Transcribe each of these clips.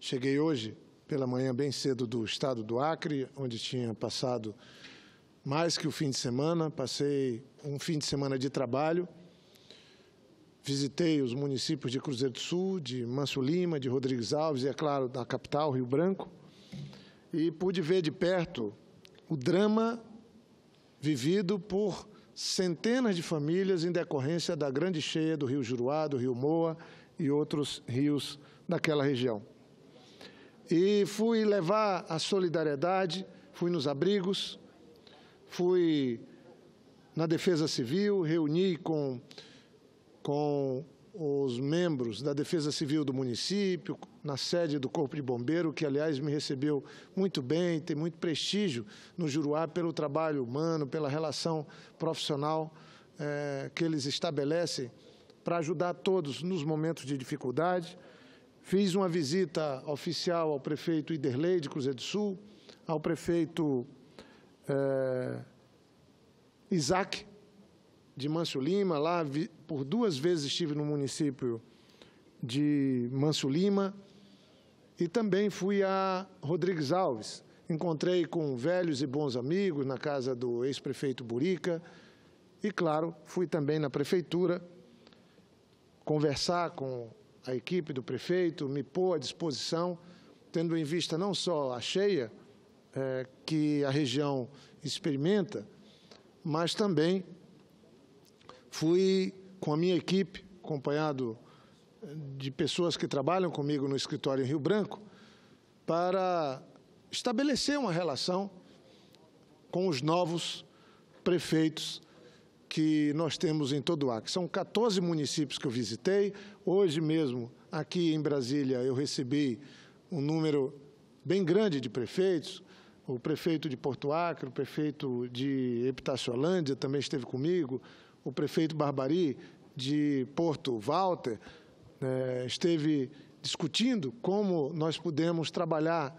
Cheguei hoje pela manhã bem cedo do estado do Acre, onde tinha passado mais que o fim de semana, passei um fim de semana de trabalho. Visitei os municípios de Cruzeiro do Sul, de Manso Lima, de Rodrigues Alves e, é claro, da capital, Rio Branco. E pude ver de perto o drama vivido por centenas de famílias em decorrência da grande cheia do Rio Juruá, do Rio Moa e outros rios daquela região. E fui levar a solidariedade, fui nos abrigos, fui na Defesa Civil, reuni com, com os membros da Defesa Civil do município, na sede do Corpo de Bombeiro, que, aliás, me recebeu muito bem, tem muito prestígio no Juruá pelo trabalho humano, pela relação profissional é, que eles estabelecem para ajudar todos nos momentos de dificuldade. Fiz uma visita oficial ao prefeito Iderlei de Cruzeiro do Sul, ao prefeito é, Isaac de Manso Lima. Lá, vi, por duas vezes, estive no município de Manso Lima. E também fui a Rodrigues Alves. Encontrei com velhos e bons amigos na casa do ex-prefeito Burica. E, claro, fui também na prefeitura conversar com a equipe do prefeito me pôr à disposição, tendo em vista não só a cheia é, que a região experimenta, mas também fui com a minha equipe, acompanhado de pessoas que trabalham comigo no escritório em Rio Branco, para estabelecer uma relação com os novos prefeitos que nós temos em todo o Acre. São 14 municípios que eu visitei. Hoje mesmo, aqui em Brasília, eu recebi um número bem grande de prefeitos. O prefeito de Porto Acre, o prefeito de Epitaciolândia também esteve comigo, o prefeito Barbari de Porto Walter né, esteve discutindo como nós podemos trabalhar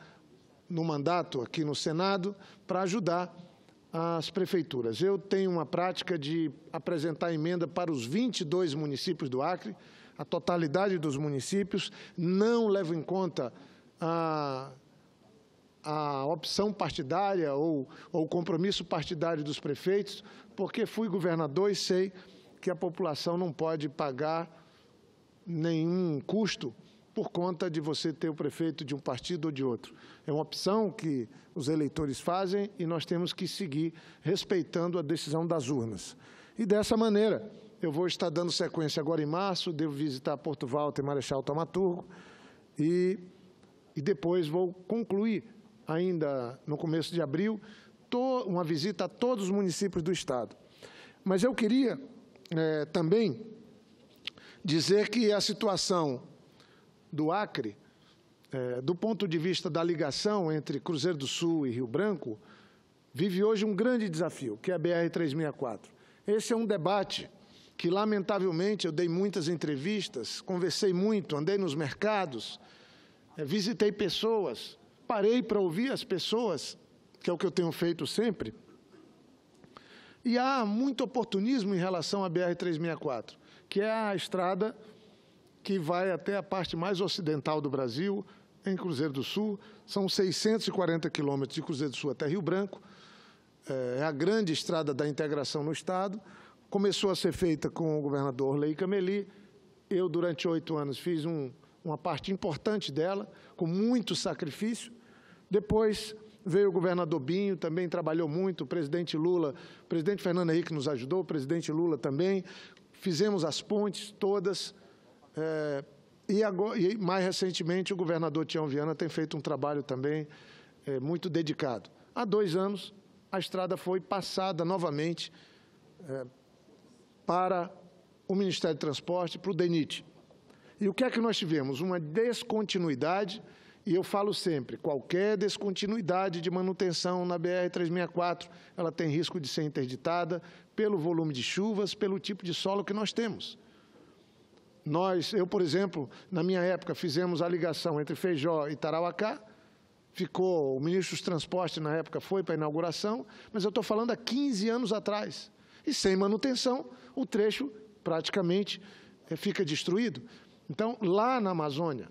no mandato aqui no Senado para ajudar às prefeituras. Eu tenho uma prática de apresentar emenda para os 22 municípios do Acre, a totalidade dos municípios, não levo em conta a, a opção partidária ou o compromisso partidário dos prefeitos, porque fui governador e sei que a população não pode pagar nenhum custo por conta de você ter o prefeito de um partido ou de outro. É uma opção que os eleitores fazem e nós temos que seguir respeitando a decisão das urnas. E dessa maneira, eu vou estar dando sequência agora em março, devo visitar Porto Valter e Marechal Tamaturgo, e, e depois vou concluir, ainda no começo de abril, to, uma visita a todos os municípios do Estado. Mas eu queria é, também dizer que a situação do Acre, é, do ponto de vista da ligação entre Cruzeiro do Sul e Rio Branco, vive hoje um grande desafio, que é a BR-364. Esse é um debate que, lamentavelmente, eu dei muitas entrevistas, conversei muito, andei nos mercados, é, visitei pessoas, parei para ouvir as pessoas, que é o que eu tenho feito sempre. E há muito oportunismo em relação à BR-364, que é a estrada que vai até a parte mais ocidental do Brasil, em Cruzeiro do Sul. São 640 quilômetros de Cruzeiro do Sul até Rio Branco. É, é a grande estrada da integração no Estado. Começou a ser feita com o governador Lei Cameli. Eu, durante oito anos, fiz um, uma parte importante dela, com muito sacrifício. Depois veio o governador Binho, também trabalhou muito, o presidente Lula, o presidente Fernando Henrique nos ajudou, o presidente Lula também. Fizemos as pontes todas, é, e, agora, e, mais recentemente, o governador Tião Viana tem feito um trabalho também é, muito dedicado. Há dois anos, a estrada foi passada novamente é, para o Ministério do Transporte, para o DENIT. E o que é que nós tivemos? Uma descontinuidade, e eu falo sempre, qualquer descontinuidade de manutenção na BR-364, ela tem risco de ser interditada pelo volume de chuvas, pelo tipo de solo que nós temos. Nós, eu, por exemplo, na minha época, fizemos a ligação entre Feijó e Tarauacá, ficou, o ministro dos Transportes na época foi para a inauguração, mas eu estou falando há 15 anos atrás. E sem manutenção, o trecho praticamente eh, fica destruído. Então, lá na Amazônia,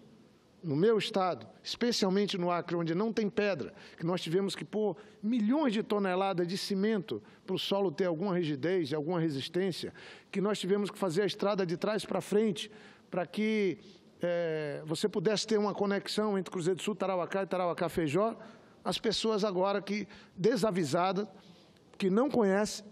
no meu estado, especialmente no Acre, onde não tem pedra, que nós tivemos que pôr milhões de toneladas de cimento para o solo ter alguma rigidez, alguma resistência, que nós tivemos que fazer a estrada de trás para frente, para que é, você pudesse ter uma conexão entre Cruzeiro do Sul, Tarauacá e Tarauacá Feijó, as pessoas agora que, desavisadas, que não conhecem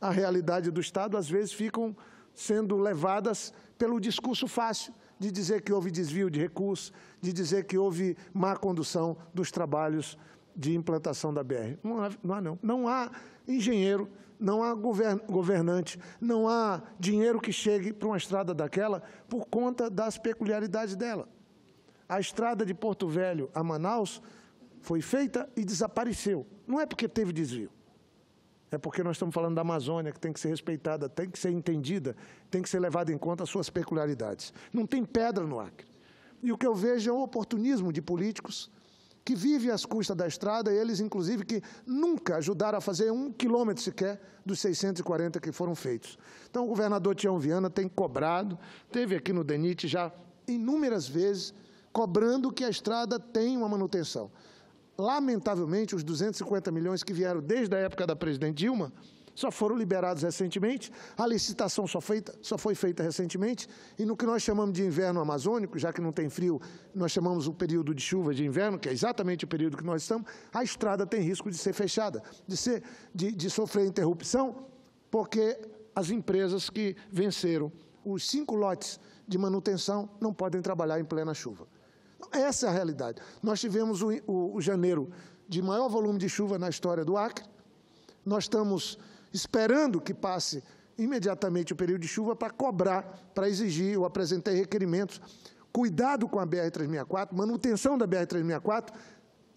a realidade do Estado, às vezes ficam sendo levadas pelo discurso fácil, de dizer que houve desvio de recursos, de dizer que houve má condução dos trabalhos de implantação da BR. Não há, não. Há, não. não há engenheiro, não há governante, não há dinheiro que chegue para uma estrada daquela por conta das peculiaridades dela. A estrada de Porto Velho a Manaus foi feita e desapareceu. Não é porque teve desvio. É porque nós estamos falando da Amazônia, que tem que ser respeitada, tem que ser entendida, tem que ser levada em conta as suas peculiaridades. Não tem pedra no Acre. E o que eu vejo é o oportunismo de políticos que vivem às custas da estrada, eles, inclusive, que nunca ajudaram a fazer um quilômetro sequer dos 640 que foram feitos. Então, o governador Tião Viana tem cobrado, teve aqui no DENIT já inúmeras vezes, cobrando que a estrada tem uma manutenção lamentavelmente, os 250 milhões que vieram desde a época da presidente Dilma só foram liberados recentemente, a licitação só, feita, só foi feita recentemente, e no que nós chamamos de inverno amazônico, já que não tem frio, nós chamamos o período de chuva de inverno, que é exatamente o período que nós estamos, a estrada tem risco de ser fechada, de, ser, de, de sofrer interrupção, porque as empresas que venceram os cinco lotes de manutenção não podem trabalhar em plena chuva. Essa é a realidade. Nós tivemos o, o, o janeiro de maior volume de chuva na história do Acre. Nós estamos esperando que passe imediatamente o período de chuva para cobrar, para exigir. Eu apresentei requerimentos. Cuidado com a BR-364, manutenção da BR-364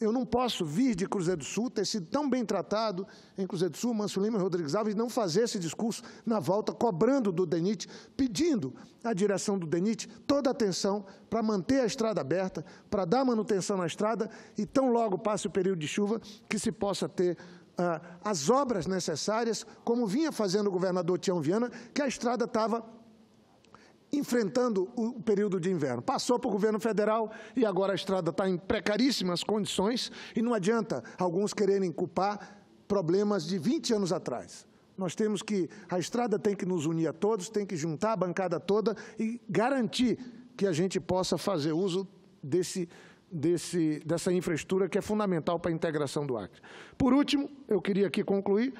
eu não posso vir de Cruzeiro do Sul, ter sido tão bem tratado em Cruzeiro do Sul, Manso Lima e Rodrigues Alves, não fazer esse discurso na volta, cobrando do DENIT, pedindo à direção do DENIT toda a atenção para manter a estrada aberta, para dar manutenção na estrada e tão logo passe o período de chuva que se possa ter ah, as obras necessárias, como vinha fazendo o governador Tião Viana, que a estrada estava enfrentando o período de inverno. Passou para o governo federal e agora a estrada está em precaríssimas condições e não adianta alguns quererem culpar problemas de 20 anos atrás. Nós temos que, a estrada tem que nos unir a todos, tem que juntar a bancada toda e garantir que a gente possa fazer uso desse, desse, dessa infraestrutura que é fundamental para a integração do Acre. Por último, eu queria aqui concluir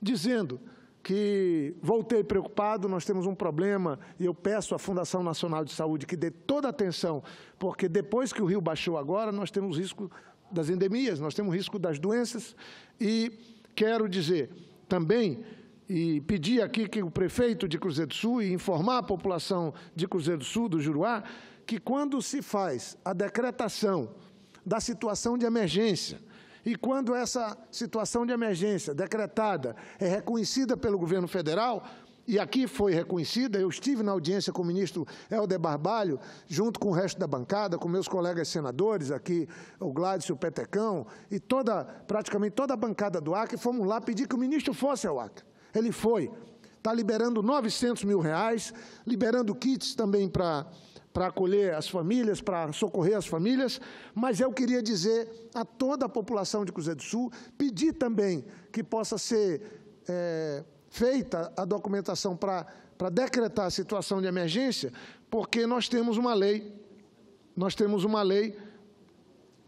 dizendo que voltei preocupado, nós temos um problema e eu peço à Fundação Nacional de Saúde que dê toda a atenção, porque depois que o rio baixou agora, nós temos risco das endemias, nós temos risco das doenças e quero dizer também e pedir aqui que o prefeito de Cruzeiro do Sul e informar a população de Cruzeiro do Sul, do Juruá, que quando se faz a decretação da situação de emergência, e quando essa situação de emergência decretada é reconhecida pelo governo federal, e aqui foi reconhecida, eu estive na audiência com o ministro Helder Barbalho, junto com o resto da bancada, com meus colegas senadores aqui, o Gladys, o Petecão, e toda, praticamente toda a bancada do Acre, fomos lá pedir que o ministro fosse ao Acre. Ele foi, está liberando 900 mil reais, liberando kits também para para acolher as famílias, para socorrer as famílias, mas eu queria dizer a toda a população de Cruzeiro do Sul, pedir também que possa ser é, feita a documentação para decretar a situação de emergência, porque nós temos uma lei, nós temos uma lei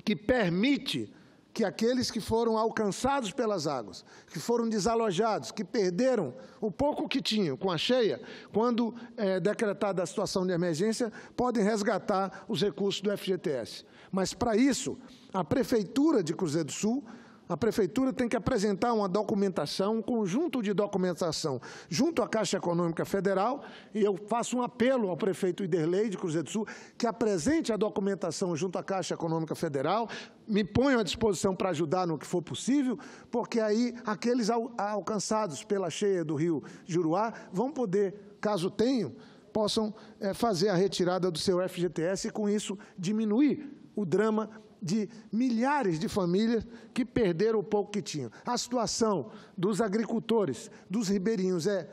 que permite que aqueles que foram alcançados pelas águas, que foram desalojados, que perderam o pouco que tinham com a cheia, quando é, decretada a situação de emergência, podem resgatar os recursos do FGTS. Mas, para isso, a Prefeitura de Cruzeiro do Sul a prefeitura tem que apresentar uma documentação, um conjunto de documentação, junto à Caixa Econômica Federal, e eu faço um apelo ao prefeito Iderlei de Cruzeiro do Sul, que apresente a documentação junto à Caixa Econômica Federal, me ponha à disposição para ajudar no que for possível, porque aí aqueles al alcançados pela cheia do rio Juruá vão poder, caso tenham, possam é, fazer a retirada do seu FGTS e, com isso, diminuir o drama de milhares de famílias que perderam o pouco que tinham. A situação dos agricultores, dos ribeirinhos é,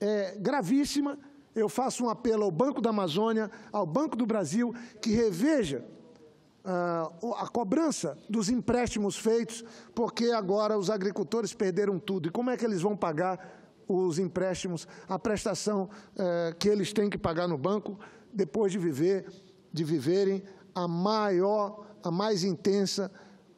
é gravíssima. Eu faço um apelo ao Banco da Amazônia, ao Banco do Brasil, que reveja ah, a cobrança dos empréstimos feitos, porque agora os agricultores perderam tudo. E como é que eles vão pagar os empréstimos, a prestação eh, que eles têm que pagar no banco, depois de viver, de viverem a maior a mais intensa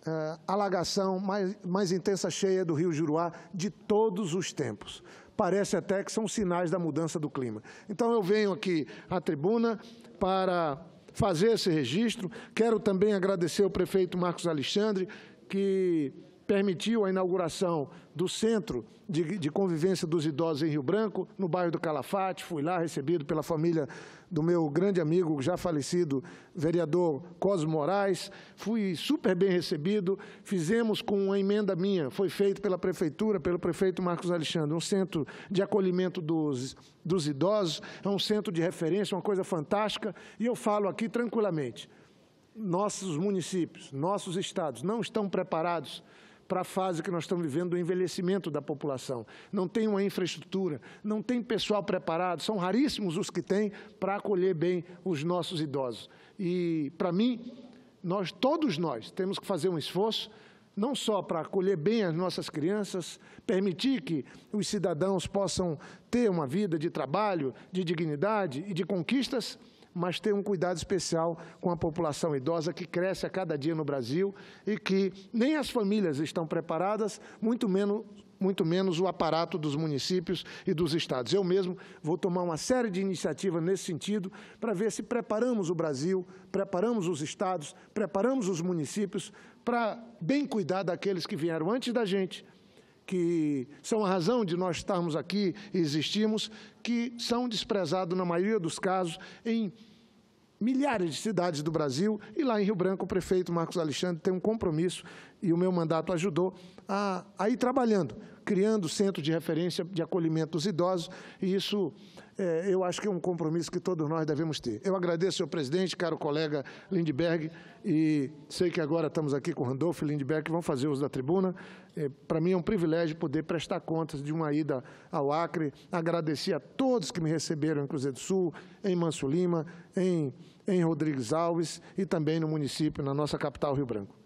uh, alagação, mais, mais intensa cheia do rio Juruá de todos os tempos. Parece até que são sinais da mudança do clima. Então eu venho aqui à tribuna para fazer esse registro. Quero também agradecer ao prefeito Marcos Alexandre, que permitiu a inauguração do Centro de, de, Convivência dos Idosos em Rio Branco, no bairro do Calafate. Fui lá recebido pela família do meu grande amigo, já falecido, vereador Cosmo Moraes. Fui super bem recebido. Fizemos com uma emenda minha, foi feito pela Prefeitura, pelo prefeito Marcos Alexandre, um centro de acolhimento dos, dos idosos. É um centro de referência, uma coisa fantástica. E eu falo aqui tranquilamente. Nossos municípios, nossos estados não estão preparados para a fase que nós estamos vivendo do envelhecimento da população. Não tem uma infraestrutura, não tem pessoal preparado, são raríssimos os que têm para acolher bem os nossos idosos. E, para mim, nós, todos nós, temos que fazer um esforço não só para acolher bem as nossas crianças, permitir que os cidadãos possam ter uma vida de trabalho, de dignidade e de conquistas, mas ter um cuidado especial com a população idosa que cresce a cada dia no Brasil e que nem as famílias estão preparadas, muito menos muito menos o aparato dos municípios e dos estados. Eu mesmo vou tomar uma série de iniciativas nesse sentido para ver se preparamos o Brasil, preparamos os estados, preparamos os municípios para bem cuidar daqueles que vieram antes da gente, que são a razão de nós estarmos aqui e existirmos, que são desprezados, na maioria dos casos, em milhares de cidades do Brasil. E lá em Rio Branco, o prefeito Marcos Alexandre tem um compromisso e o meu mandato ajudou a, a ir trabalhando, criando centro de referência de acolhimento dos idosos, e isso é, eu acho que é um compromisso que todos nós devemos ter. Eu agradeço, senhor presidente, caro colega Lindbergh, e sei que agora estamos aqui com o Randolfo e Lindbergh, que vão fazer uso da tribuna. É, Para mim é um privilégio poder prestar contas de uma ida ao Acre, agradecer a todos que me receberam em Cruzeiro do Sul, em Manso Lima, em, em Rodrigues Alves e também no município, na nossa capital, Rio Branco.